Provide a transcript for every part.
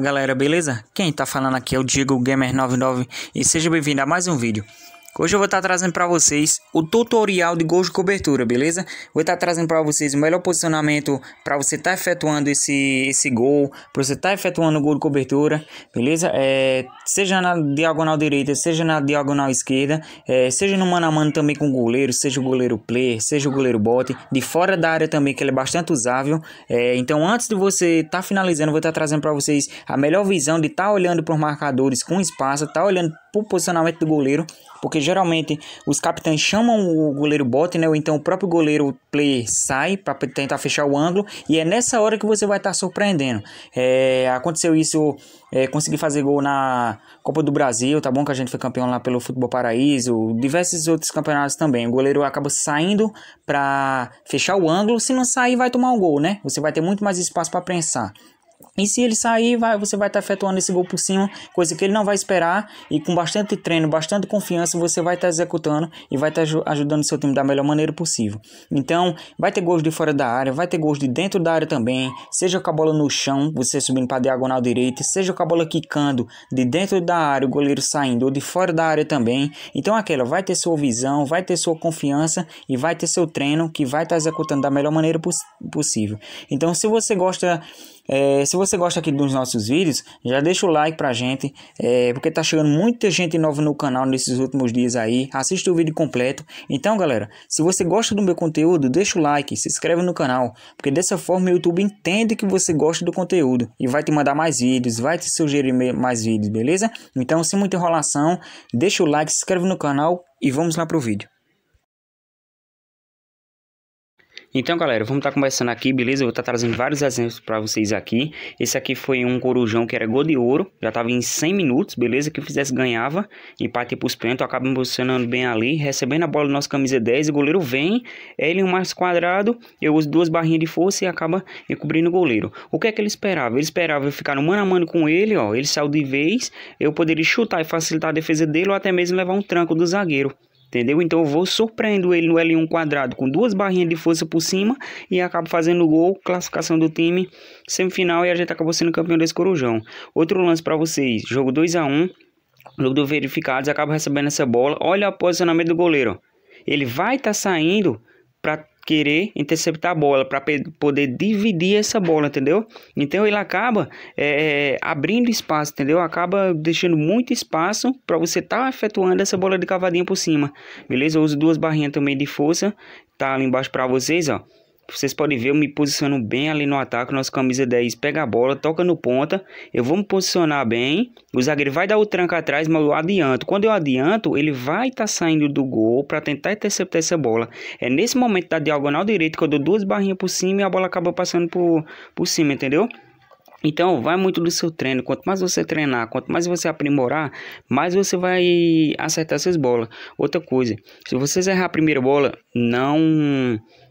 galera, beleza? Quem tá falando aqui é o Diego Gamer 99 e seja bem-vindo a mais um vídeo. Hoje eu vou estar tá trazendo para vocês o tutorial de gols de cobertura, beleza? Vou estar tá trazendo para vocês o melhor posicionamento para você estar tá efetuando esse, esse gol, para você estar efetuando o gol de cobertura, beleza? É, seja na diagonal direita, seja na diagonal esquerda, é, seja no mano a mano também com o goleiro, seja o goleiro player, seja o goleiro bot, de fora da área também, que ele é bastante usável. É, então, antes de você estar finalizando, vou estar trazendo para vocês a melhor visão de estar olhando para os marcadores com espaço, estar olhando posicionamento do goleiro, porque geralmente os capitães chamam o goleiro bot, né? Ou então o próprio goleiro player sai para tentar fechar o ângulo e é nessa hora que você vai estar tá surpreendendo. É, aconteceu isso, é, consegui fazer gol na Copa do Brasil, tá bom? Que a gente foi campeão lá pelo Futebol Paraíso, diversos outros campeonatos também. O goleiro acaba saindo para fechar o ângulo, se não sair vai tomar um gol, né? Você vai ter muito mais espaço para pensar. E se ele sair, vai, você vai estar tá efetuando esse gol por cima, coisa que ele não vai esperar. E com bastante treino, bastante confiança, você vai estar tá executando e vai estar tá ajudando seu time da melhor maneira possível. Então, vai ter gols de fora da área, vai ter gols de dentro da área também. Seja com a bola no chão, você subindo para a diagonal direita, seja com a bola quicando de dentro da área, o goleiro saindo, ou de fora da área também. Então, aquela vai ter sua visão, vai ter sua confiança e vai ter seu treino que vai estar tá executando da melhor maneira poss possível. Então, se você gosta é, se você gosta aqui dos nossos vídeos, já deixa o like pra gente, é, porque tá chegando muita gente nova no canal nesses últimos dias aí. Assista o vídeo completo. Então, galera, se você gosta do meu conteúdo, deixa o like, se inscreve no canal, porque dessa forma o YouTube entende que você gosta do conteúdo e vai te mandar mais vídeos, vai te sugerir mais vídeos, beleza? Então, sem muita enrolação, deixa o like, se inscreve no canal e vamos lá pro vídeo. Então, galera, vamos estar tá conversando aqui, beleza? Eu vou estar tá trazendo vários exemplos para vocês aqui. Esse aqui foi um corujão que era gol de ouro, já estava em 100 minutos, beleza? Que eu fizesse ganhava, empate para os pênaltis, acaba me posicionando bem ali, recebendo a bola do nosso camisa 10, o goleiro vem, ele um mais quadrado, eu uso duas barrinhas de força e acaba encobrindo o goleiro. O que é que ele esperava? Ele esperava eu ficar no mano a mano com ele, ó, ele saiu de vez, eu poderia chutar e facilitar a defesa dele ou até mesmo levar um tranco do zagueiro. Entendeu? Então eu vou surpreendo ele no L1 quadrado com duas barrinhas de força por cima e acabo fazendo gol, classificação do time, semifinal e a gente acabou sendo campeão desse corujão. Outro lance para vocês, jogo 2 a 1 jogo do verificados, acaba recebendo essa bola, olha o posicionamento do goleiro. Ele vai estar tá saindo para querer interceptar a bola, para poder dividir essa bola, entendeu? Então ele acaba é, é abrindo espaço, entendeu? Acaba deixando muito espaço para você estar tá efetuando essa bola de cavadinha por cima, beleza? Eu uso duas barrinhas também de força, tá ali embaixo para vocês, ó. Vocês podem ver, eu me posiciono bem ali no ataque. Nossa camisa 10 pega a bola, toca no ponta. Eu vou me posicionar bem. O zagueiro vai dar o tranco atrás, mas eu adianto. Quando eu adianto, ele vai estar tá saindo do gol para tentar interceptar essa bola. É nesse momento da diagonal direita que eu dou duas barrinhas por cima e a bola acaba passando por, por cima, entendeu? Então, vai muito do seu treino. Quanto mais você treinar, quanto mais você aprimorar, mais você vai acertar essas bolas. Outra coisa, se vocês errar a primeira bola, não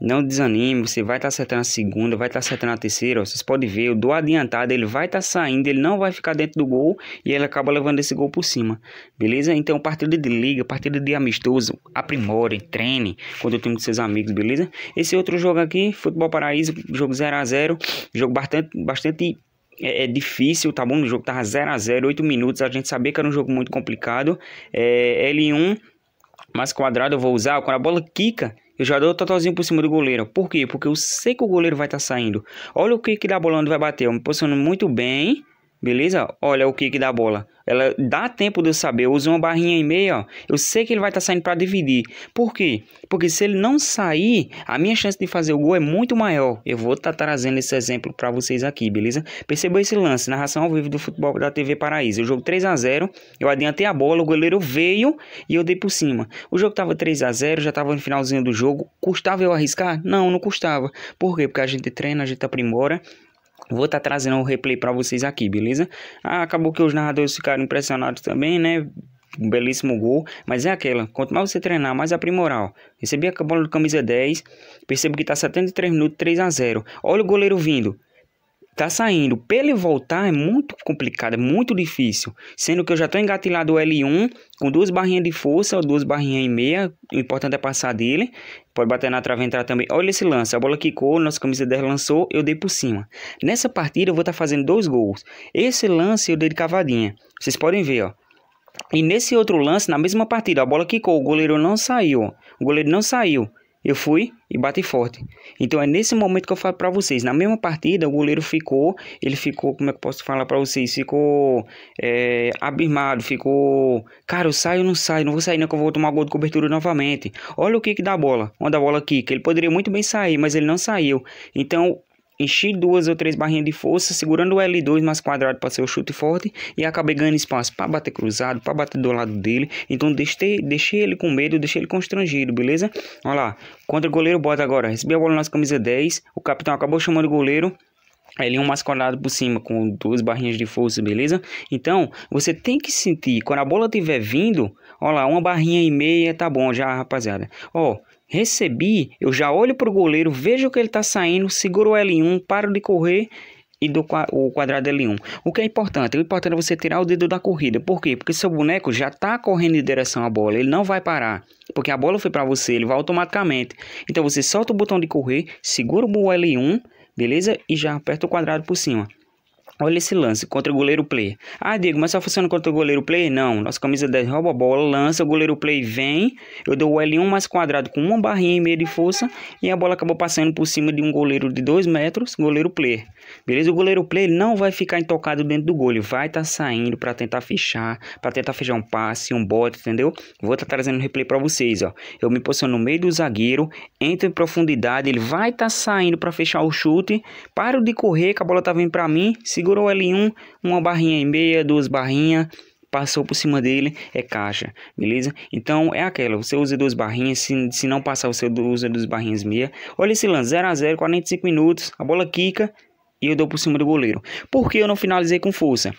não desanime, você vai estar tá acertando a segunda, vai estar tá acertando a terceira. Ó, vocês podem ver, do adiantado ele vai estar tá saindo, ele não vai ficar dentro do gol e ele acaba levando esse gol por cima. Beleza? Então, partida de liga, partida de amistoso, aprimore treine quando eu tenho com seus amigos, beleza? Esse outro jogo aqui, Futebol Paraíso, jogo 0x0, jogo bastante, bastante é, é, difícil, tá bom? O jogo tava 0x0, 8 minutos, a gente sabia que era um jogo muito complicado. É, L1 mais quadrado eu vou usar, quando a bola quica eu já dou o totalzinho por cima do goleiro. Por quê? Porque eu sei que o goleiro vai estar tá saindo. Olha o que que da bolando vai bater. Eu me posiciono muito bem. Beleza? Olha o kick da bola. Ela dá tempo de eu saber. Eu uso uma barrinha e meia, ó. Eu sei que ele vai estar tá saindo para dividir. Por quê? Porque se ele não sair, a minha chance de fazer o gol é muito maior. Eu vou estar tá trazendo esse exemplo para vocês aqui, beleza? Percebeu esse lance, narração ao vivo do futebol da TV Paraíso. O jogo 3 a 0 eu adiantei a bola, o goleiro veio e eu dei por cima. O jogo tava 3 a 0 já tava no finalzinho do jogo. Custava eu arriscar? Não, não custava. Por quê? Porque a gente treina, a gente aprimora Vou estar tá trazendo um replay para vocês aqui, beleza? Ah, acabou que os narradores ficaram impressionados também, né? Um belíssimo gol, mas é aquela, quanto mais você treinar, mais aprimorar. Ó. Recebi a bola do camisa 10, percebo que está 73 minutos, 3 a 0 Olha o goleiro vindo, tá saindo. Para ele voltar é muito complicado, é muito difícil. Sendo que eu já tô engatilhado o L1 com duas barrinhas de força, ou duas barrinhas e meia. O importante é passar dele. Pode bater na trave e entrar também. Olha esse lance. A bola quicou, nossa camisa 10 lançou, eu dei por cima. Nessa partida eu vou estar tá fazendo dois gols. Esse lance eu dei de cavadinha. Vocês podem ver, ó. E nesse outro lance, na mesma partida, a bola quicou, o goleiro não saiu. O goleiro não saiu. Eu fui e bati forte. Então é nesse momento que eu falo para vocês. Na mesma partida, o goleiro ficou, ele ficou, como é que eu posso falar para vocês? Ficou é, abismado, ficou, cara, eu saio ou não saio? Não vou sair, não, que eu vou tomar gol de cobertura novamente. Olha o kick da bola, onde a bola aqui que Ele poderia muito bem sair, mas ele não saiu. Então Enchi duas ou três barrinhas de força, segurando o L2 mais quadrado para ser o chute forte e acabei ganhando espaço para bater cruzado, para bater do lado dele. Então deixei, deixei ele com medo, deixei ele constrangido, beleza? Olha lá, contra o goleiro bota agora. Recebi a bola na nossa camisa 10, o capitão acabou chamando o goleiro. Ele é um mascarado por cima com duas barrinhas de força, beleza? Então, você tem que sentir, quando a bola estiver vindo, Olha lá, uma barrinha e meia, tá bom já, rapaziada. Ó, Recebi, eu já olho para o goleiro, vejo que ele está saindo, seguro o L1, paro de correr e do o quadrado L1. O que é importante? O importante é você tirar o dedo da corrida. Por quê? Porque seu boneco já está correndo em direção à bola, ele não vai parar. Porque a bola foi para você, ele vai automaticamente. Então você solta o botão de correr, segura o L1, beleza? E já aperta o quadrado por cima. Olha esse lance contra o goleiro play. Ah, Diego, mas só funciona contra o goleiro play? Não. Nossa camisa 10 rouba a bola, lança, o goleiro play vem. Eu dou o L1 mais quadrado com uma barrinha e meia de força. E a bola acabou passando por cima de um goleiro de 2 metros, goleiro play. Beleza? O goleiro play não vai ficar intocado dentro do gol. Ele vai estar tá saindo para tentar fechar, para tentar fechar um passe, um bote, entendeu? Vou estar tá trazendo um replay para vocês, ó. Eu me posiciono no meio do zagueiro, entro em profundidade. Ele vai estar tá saindo para fechar o chute. Paro de correr, que a bola tá vindo para mim. Segura segurou o L1, uma barrinha e meia, duas barrinhas, passou por cima dele, é caixa, beleza? Então é aquela, você usa duas barrinhas, se, se não passar você usa duas barrinhas meia. Olha esse lance, 0x0, 45 minutos, a bola quica e eu dou por cima do goleiro. Porque eu não finalizei com força?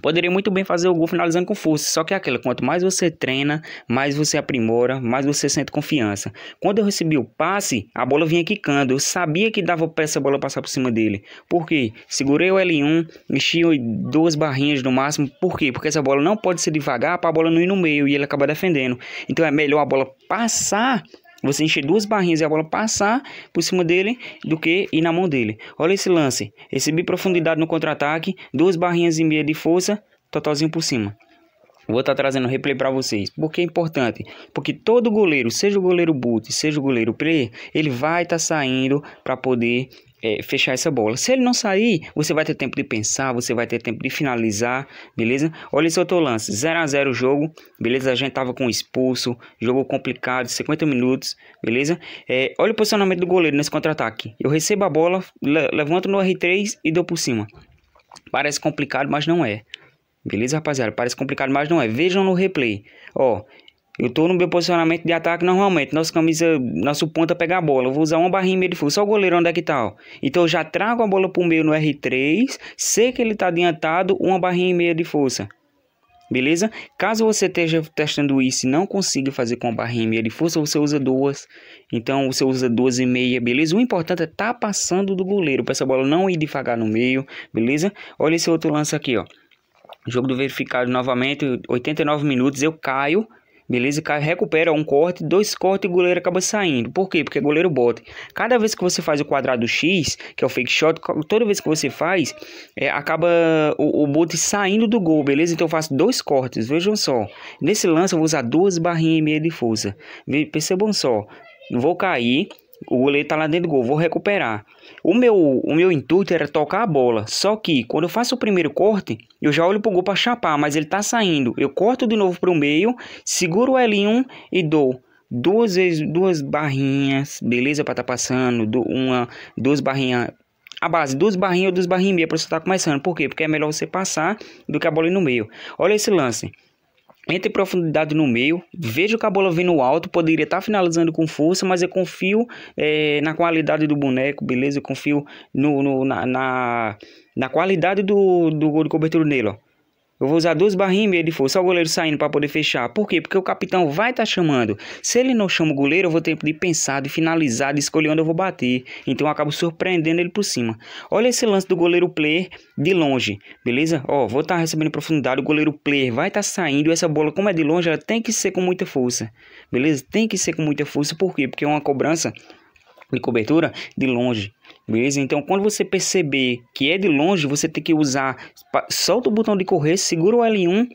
Poderia muito bem fazer o gol finalizando com força, só que é aquilo, quanto mais você treina, mais você aprimora, mais você sente confiança. Quando eu recebi o passe, a bola vinha quicando, eu sabia que dava para essa bola passar por cima dele. Por quê? Segurei o L1, mexi duas barrinhas no máximo, por quê? Porque essa bola não pode ser devagar para a bola não ir no meio e ele acaba defendendo. Então é melhor a bola passar você encher duas barrinhas e a bola passar por cima dele do que ir na mão dele. Olha esse lance. Recebi profundidade no contra-ataque, duas barrinhas e meia de força, totalzinho por cima. Vou estar tá trazendo replay para vocês. Porque é importante? Porque todo goleiro, seja o goleiro boot, seja o goleiro player, ele vai estar tá saindo para poder é, fechar essa bola. Se ele não sair, você vai ter tempo de pensar, você vai ter tempo de finalizar, beleza? Olha esse outro lance, 0 a 0 o jogo, beleza? A gente tava com expulso, jogo complicado, 50 minutos, beleza? É, olha o posicionamento do goleiro nesse contra-ataque. Eu recebo a bola, le levanto no R3 e dou por cima. Parece complicado, mas não é. Beleza, rapaziada? Parece complicado, mas não é. Vejam no replay. Ó, eu tô no meu posicionamento de ataque normalmente. Nossa camisa, nosso ponta pega a bola. Eu vou usar uma barrinha meio de fundo. Só o goleiro onde é que tá, ó. Então eu já trago a bola pro meio no R3. Sei que ele tá adiantado, uma barrinha e meia de força. Beleza? Caso você esteja testando isso e não consiga fazer com a barrinha e meia de força, você usa duas. Então você usa duas e meia, beleza? O importante é tá passando do goleiro para essa bola não ir devagar no meio, beleza? Olha esse outro lance aqui, ó. Jogo do verificado novamente, 89 minutos, eu caio Beleza? Recupera um corte, dois cortes e o goleiro acaba saindo. Por quê? Porque goleiro bote. Cada vez que você faz o quadrado X, que é o fake shot, toda vez que você faz, é, acaba o, o bote saindo do gol, beleza? Então eu faço dois cortes, vejam só. Nesse lance eu vou usar duas barrinhas e meia de força. Percebam só. Vou cair, o goleiro tá lá dentro do gol, vou recuperar. O meu, o meu intuito era tocar a bola. Só que quando eu faço o primeiro corte, eu já olho pro gol para chapar, mas ele tá saindo. Eu corto de novo pro meio, seguro o L1 e dou duas vezes duas barrinhas, beleza para tá passando, uma, duas barrinhas a base, duas barrinhas ou duas barrinhas e meia para você estar tá começando. Por quê? Porque é melhor você passar do que a bola ir no meio. Olha esse lance entre profundidade no meio, vejo que a bola vindo alto, poderia estar tá finalizando com força, mas eu confio é, na qualidade do boneco, beleza? Eu confio no, no na, na, na, qualidade do, do gol de cobertura nele, ó. Eu vou usar duas barrinhas e meia de força. Olha o goleiro saindo para poder fechar. Por quê? Porque o capitão vai estar tá chamando. Se ele não chama o goleiro, eu vou ter tempo de pensar, de finalizar, de escolher onde eu vou bater. Então eu acabo surpreendendo ele por cima. Olha esse lance do goleiro player de longe, beleza? Ó, vou estar tá recebendo profundidade. O goleiro player vai estar tá saindo. Essa bola, como é de longe, ela tem que ser com muita força, beleza? Tem que ser com muita força. Por quê? Porque é uma cobrança de cobertura de longe. Beleza? Então, quando você perceber que é de longe, você tem que usar. Solta o botão de correr, segura o L1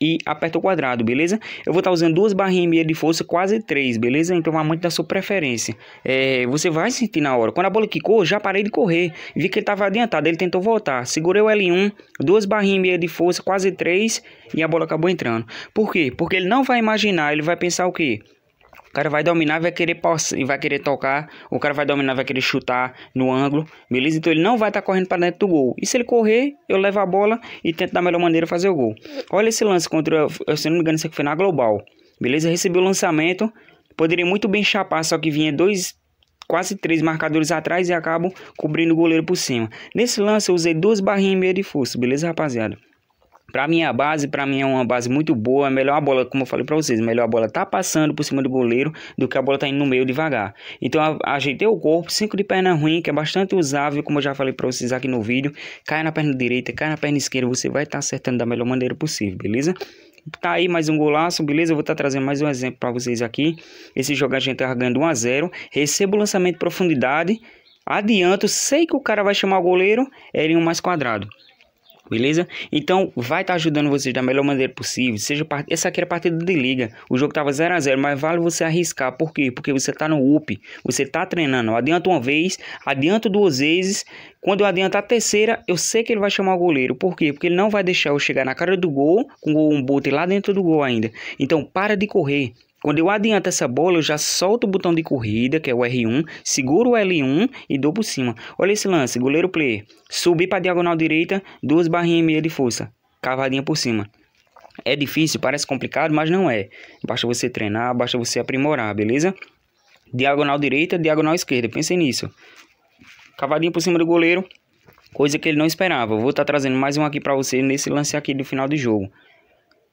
e aperta o quadrado, beleza? Eu vou estar tá usando duas barrinhas e meia de força, quase três, beleza? Então vai muito da sua preferência. É, você vai sentir na hora. Quando a bola quicou, já parei de correr. Vi que ele estava adiantado, ele tentou voltar. Segurei o L1, duas barrinhas e meia de força, quase três, e a bola acabou entrando. Por quê? Porque ele não vai imaginar, ele vai pensar o quê? O cara vai dominar, vai querer e vai querer tocar. O cara vai dominar, vai querer chutar no ângulo. Beleza? Então ele não vai estar tá correndo para dentro do gol. E se ele correr, eu levo a bola e tento da melhor maneira fazer o gol. Olha esse lance contra, se não me engano, isso aqui foi na Global. Beleza? Recebeu o lançamento. Poderia muito bem chapar, só que vinha dois quase três marcadores atrás e acabo cobrindo o goleiro por cima. Nesse lance eu usei duas barrinhas e meia de força, beleza, rapaziada? Para mim, é a base, para mim é uma base muito boa. É melhor a bola, como eu falei para vocês, melhor a bola tá passando por cima do goleiro do que a bola tá indo no meio devagar. Então, ajeitei o corpo, cinco de perna ruim, que é bastante usável, como eu já falei para vocês aqui no vídeo. Cai na perna direita, cai na perna esquerda, você vai estar tá acertando da melhor maneira possível, beleza? Tá aí mais um golaço, beleza? Eu vou estar tá trazendo mais um exemplo para vocês aqui. Esse jogo a gente tá ganhando 1 a 0. Recebo o lançamento de profundidade, adianto, sei que o cara vai chamar o goleiro, ele um mais quadrado beleza? Então vai estar tá ajudando vocês da melhor maneira possível. Seja part... Essa aqui era a partida de liga. O jogo estava 0 a 0 mas vale você arriscar. Por quê? Porque você está no up, você está treinando. Adianta uma vez, adianta duas vezes. Quando eu adiantar a terceira, eu sei que ele vai chamar o goleiro. Por quê? Porque ele não vai deixar eu chegar na cara do gol, com um bote lá dentro do gol ainda. Então para de correr. Quando eu adianto essa bola, eu já solto o botão de corrida, que é o R1, seguro o L1 e dou por cima. Olha esse lance, goleiro player. Subi para diagonal direita, duas barrinhas e meia de força. Cavadinha por cima. É difícil, parece complicado, mas não é. Basta você treinar, basta você aprimorar, beleza? Diagonal direita, diagonal esquerda, pensei nisso. Cavadinha por cima do goleiro, coisa que ele não esperava. Vou estar tá trazendo mais um aqui para você nesse lance aqui do final do jogo.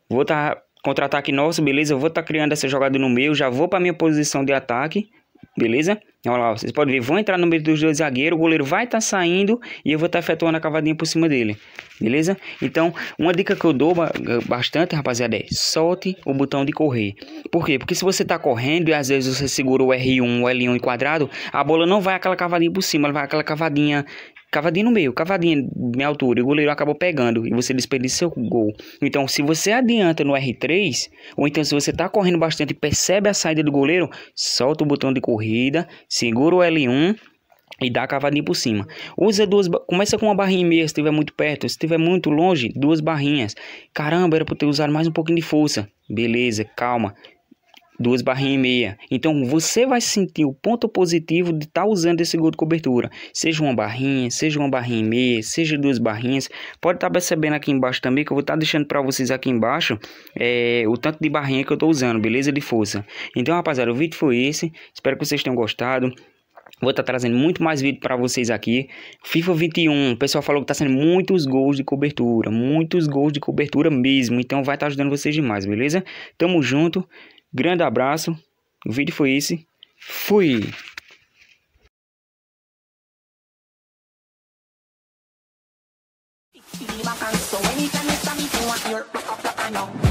Vou estar tá Contra-ataque nosso, beleza? Eu vou estar tá criando essa jogada no meio, já vou para minha posição de ataque, beleza? Olha lá, vocês podem ver, vou entrar no meio dos dois zagueiros, o goleiro vai estar tá saindo e eu vou estar tá efetuando a cavadinha por cima dele, beleza? Então, uma dica que eu dou bastante, rapaziada, é solte o botão de correr. Por quê? Porque se você está correndo e às vezes você segura o R1, o L1 quadrado, a bola não vai aquela cavadinha por cima, ela vai aquela cavadinha cavadinha no meio, cavadinha minha altura, e o goleiro acabou pegando e você desperdiça seu gol. Então, se você adianta no R3, ou então se você está correndo bastante e percebe a saída do goleiro, solta o botão de corrida, segura o L1 e dá a cavadinha por cima. Usa duas, começa com uma barrinha e meia se estiver muito perto, se estiver muito longe, duas barrinhas. Caramba, era para ter usado mais um pouquinho de força. Beleza, calma duas barrinhas e meia. Então você vai sentir o ponto positivo de estar tá usando esse gol de cobertura, seja uma barrinha, seja uma barrinha e meia, seja duas barrinhas. Pode estar tá percebendo aqui embaixo também que eu vou estar tá deixando para vocês aqui embaixo é, o tanto de barrinha que eu estou usando, beleza? De força. Então, rapaziada, o vídeo foi esse. Espero que vocês tenham gostado. Vou estar tá trazendo muito mais vídeo para vocês aqui. FIFA 21, o pessoal falou que tá sendo muitos gols de cobertura, muitos gols de cobertura mesmo. Então vai estar tá ajudando vocês demais, beleza? Tamo junto. Grande abraço. O vídeo foi esse. Fui! I know.